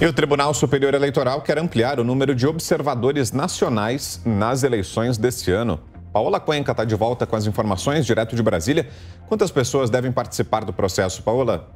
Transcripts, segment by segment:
E o Tribunal Superior Eleitoral quer ampliar o número de observadores nacionais nas eleições deste ano. Paola Cuenca está de volta com as informações direto de Brasília. Quantas pessoas devem participar do processo, Paola?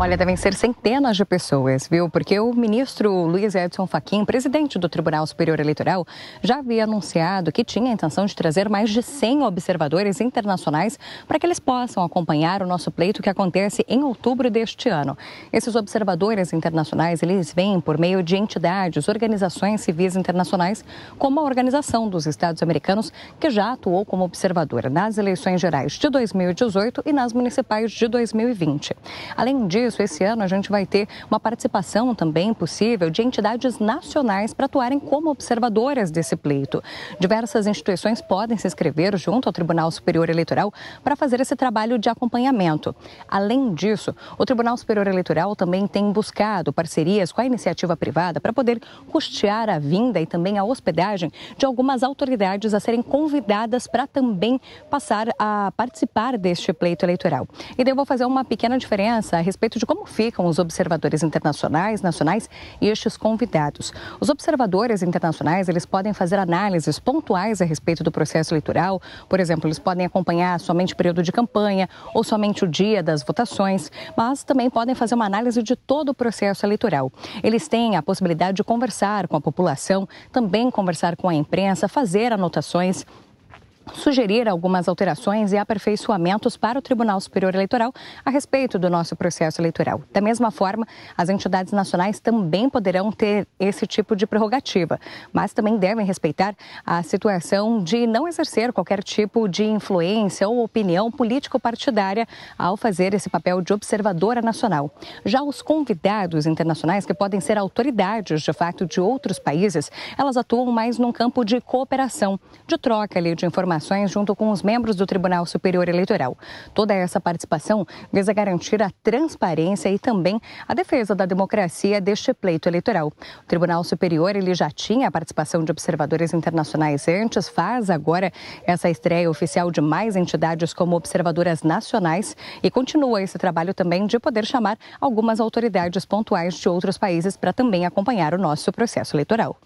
Olha, devem ser centenas de pessoas, viu? Porque o ministro Luiz Edson Fachin, presidente do Tribunal Superior Eleitoral, já havia anunciado que tinha a intenção de trazer mais de 100 observadores internacionais para que eles possam acompanhar o nosso pleito que acontece em outubro deste ano. Esses observadores internacionais, eles vêm por meio de entidades, organizações civis internacionais, como a Organização dos Estados Americanos, que já atuou como observadora nas eleições gerais de 2018 e nas municipais de 2020. Além disso, disso, esse ano a gente vai ter uma participação também possível de entidades nacionais para atuarem como observadoras desse pleito. Diversas instituições podem se inscrever junto ao Tribunal Superior Eleitoral para fazer esse trabalho de acompanhamento. Além disso, o Tribunal Superior Eleitoral também tem buscado parcerias com a iniciativa privada para poder custear a vinda e também a hospedagem de algumas autoridades a serem convidadas para também passar a participar deste pleito eleitoral. E daí eu vou fazer uma pequena diferença a respeito respeito de como ficam os observadores internacionais, nacionais e estes convidados. Os observadores internacionais, eles podem fazer análises pontuais a respeito do processo eleitoral, por exemplo, eles podem acompanhar somente o período de campanha ou somente o dia das votações, mas também podem fazer uma análise de todo o processo eleitoral. Eles têm a possibilidade de conversar com a população, também conversar com a imprensa, fazer anotações sugerir algumas alterações e aperfeiçoamentos para o Tribunal Superior Eleitoral a respeito do nosso processo eleitoral. Da mesma forma, as entidades nacionais também poderão ter esse tipo de prerrogativa, mas também devem respeitar a situação de não exercer qualquer tipo de influência ou opinião político-partidária ao fazer esse papel de observadora nacional. Já os convidados internacionais, que podem ser autoridades de fato de outros países, elas atuam mais num campo de cooperação, de troca ali de informações informações junto com os membros do Tribunal Superior Eleitoral. Toda essa participação visa garantir a transparência e também a defesa da democracia deste pleito eleitoral. O Tribunal Superior ele já tinha a participação de observadores internacionais antes, faz agora essa estreia oficial de mais entidades como observadoras nacionais e continua esse trabalho também de poder chamar algumas autoridades pontuais de outros países para também acompanhar o nosso processo eleitoral.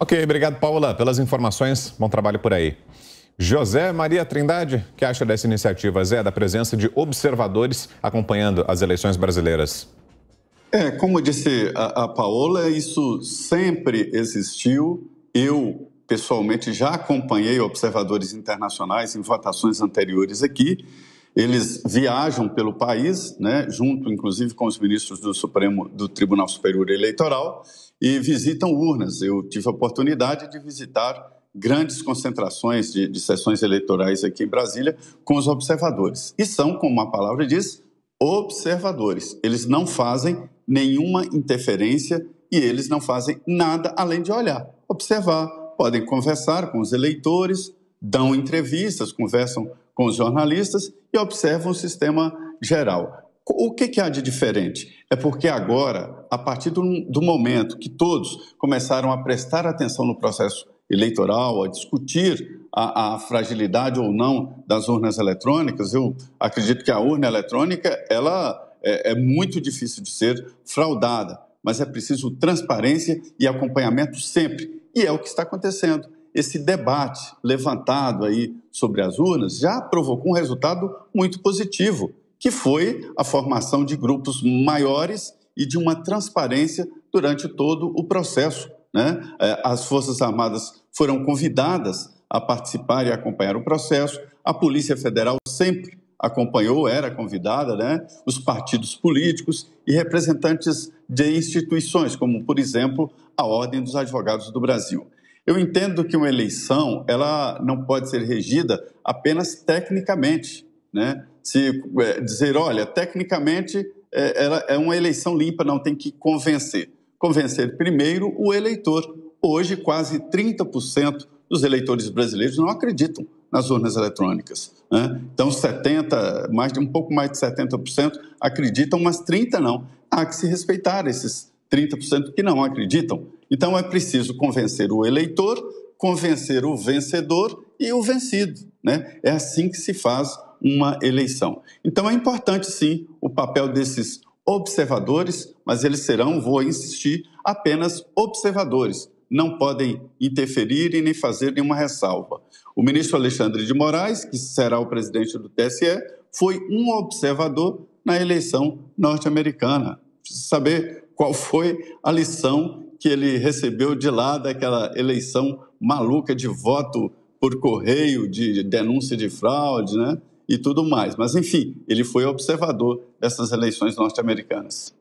Ok, obrigado, Paula, pelas informações. Bom trabalho por aí. José Maria Trindade, que acha dessa iniciativa, Zé, da presença de observadores acompanhando as eleições brasileiras? É, como disse a, a Paola, isso sempre existiu. Eu, pessoalmente, já acompanhei observadores internacionais em votações anteriores aqui eles viajam pelo país, né, junto inclusive com os ministros do Supremo do Tribunal Superior Eleitoral e visitam urnas. Eu tive a oportunidade de visitar grandes concentrações de, de sessões eleitorais aqui em Brasília com os observadores. E são, como a palavra diz, observadores. Eles não fazem nenhuma interferência e eles não fazem nada além de olhar, observar. Podem conversar com os eleitores, dão entrevistas, conversam com os jornalistas e observam o sistema geral. O que, que, há de diferente? É porque agora, a partir do, do, momento que todos começaram a prestar atenção no processo eleitoral, a discutir a, a, fragilidade ou não das urnas eletrônicas, eu acredito que a urna eletrônica ela é, é muito difícil de ser fraudada, mas é preciso transparência e acompanhamento sempre. E é o que está acontecendo esse debate levantado aí sobre as urnas já provocou um resultado muito positivo, que foi a formação de grupos maiores e de uma transparência durante todo o processo. Né? É, as Forças Armadas foram convidadas a participar e acompanhar o processo, a Polícia Federal sempre acompanhou, era convidada, né? os partidos políticos e representantes de instituições, como, por exemplo, a Ordem dos Advogados do Brasil. Eu entendo que uma eleição ela não pode ser regida apenas tecnicamente, né? Se é, dizer, olha, tecnicamente é, ela é uma eleição limpa, não tem que convencer. Convencer primeiro o eleitor. Hoje, quase 30% dos eleitores brasileiros não acreditam nas urnas eletrônicas. Né? Então, 70, mais um pouco mais de 70% acreditam, mas 30 não. Há que se respeitar esses 30% que não acreditam. Então é preciso convencer o eleitor, convencer o vencedor e o vencido. Né? É assim que se faz uma eleição. Então é importante, sim, o papel desses observadores, mas eles serão, vou insistir, apenas observadores. Não podem interferir e nem fazer nenhuma ressalva. O ministro Alexandre de Moraes, que será o presidente do TSE, foi um observador na eleição norte-americana. Saber qual foi a lição que ele recebeu de lá daquela eleição maluca de voto por correio, de denúncia de fraude, né? E tudo mais. Mas, enfim, ele foi observador dessas eleições norte-americanas.